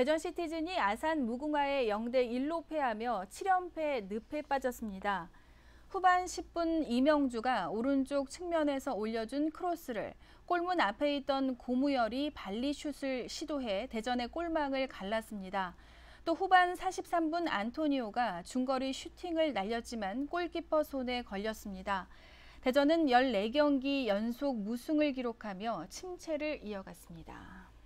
대전 시티즌이 아산 무궁화에 0대 1로 패하며 7연패 늪에 빠졌습니다. 후반 10분 이명주가 오른쪽 측면에서 올려준 크로스를 골문 앞에 있던 고무열이 발리슛을 시도해 대전의 골망을 갈랐습니다. 또 후반 43분 안토니오가 중거리 슈팅을 날렸지만 골키퍼 손에 걸렸습니다. 대전은 14경기 연속 무승을 기록하며 침체를 이어갔습니다.